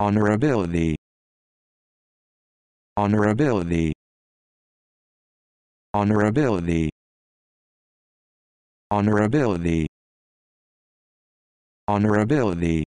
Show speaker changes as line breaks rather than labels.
Honorability. Honorability. Honorability. Honorability. Honorability.